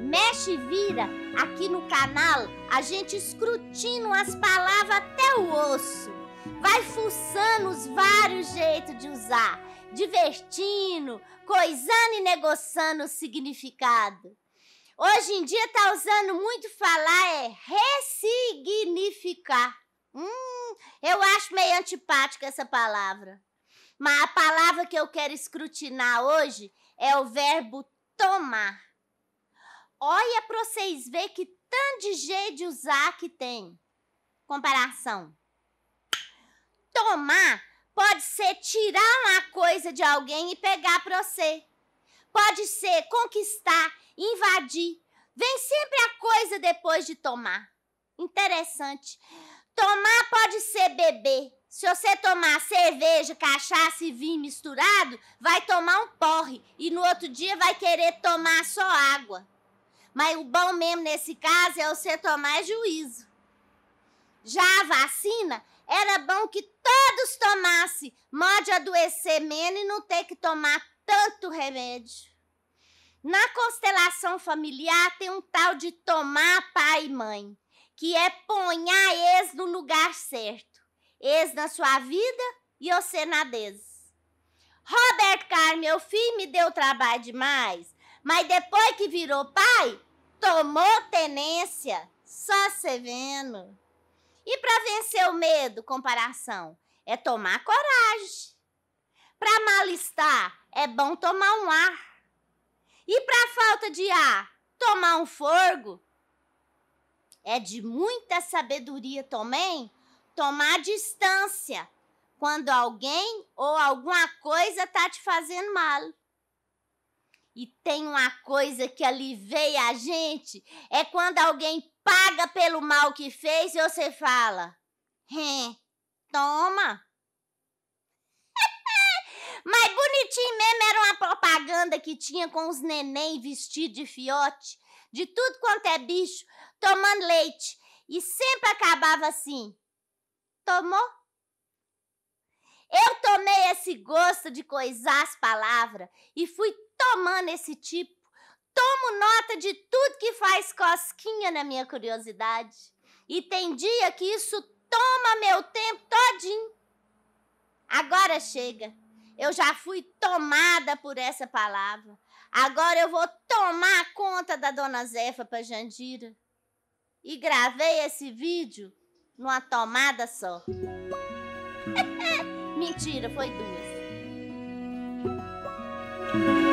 Mexe e vira, aqui no canal a gente escrutina as palavras até o osso. Vai fuçando os vários jeitos de usar, divertindo, coisando e negociando o significado. Hoje em dia tá usando muito falar é ressignificar. Hum, eu acho meio antipática essa palavra. Mas a palavra que eu quero escrutinar hoje é o verbo tomar. Olha para vocês ver que tanto de jeito de usar que tem. Comparação. Tomar pode ser tirar uma coisa de alguém e pegar para você. Pode ser conquistar, invadir. Vem sempre a coisa depois de tomar. Interessante. Tomar pode ser beber. Se você tomar cerveja, cachaça e vinho misturado, vai tomar um porre e no outro dia vai querer tomar só água. Mas o bom mesmo nesse caso é você tomar juízo. Já a vacina, era bom que todos tomassem, modo adoecer menos e não ter que tomar tanto remédio. Na constelação familiar tem um tal de tomar pai e mãe, que é ponhar ex no lugar certo. Ex na sua vida e você na deles. Robert Carme, meu filho, me deu trabalho demais. Mas depois que virou pai, tomou tenência, só se vendo. E para vencer o medo, comparação, é tomar coragem. Para mal-estar, é bom tomar um ar. E para falta de ar, tomar um forgo. É de muita sabedoria também tomar distância quando alguém ou alguma coisa tá te fazendo mal. E tem uma coisa que alivia a gente: é quando alguém paga pelo mal que fez e você fala, hum, toma. Mas bonitinho mesmo era uma propaganda que tinha com os neném vestidos de fiote, de tudo quanto é bicho, tomando leite. E sempre acabava assim: tomou? Eu tomei esse gosto de coisar as palavras e fui tomando esse tipo. Tomo nota de tudo que faz cosquinha na minha curiosidade. E tem dia que isso toma meu tempo todinho. Agora chega. Eu já fui tomada por essa palavra. Agora eu vou tomar conta da dona Zefa para Jandira. E gravei esse vídeo numa tomada só. Mentira, foi duas.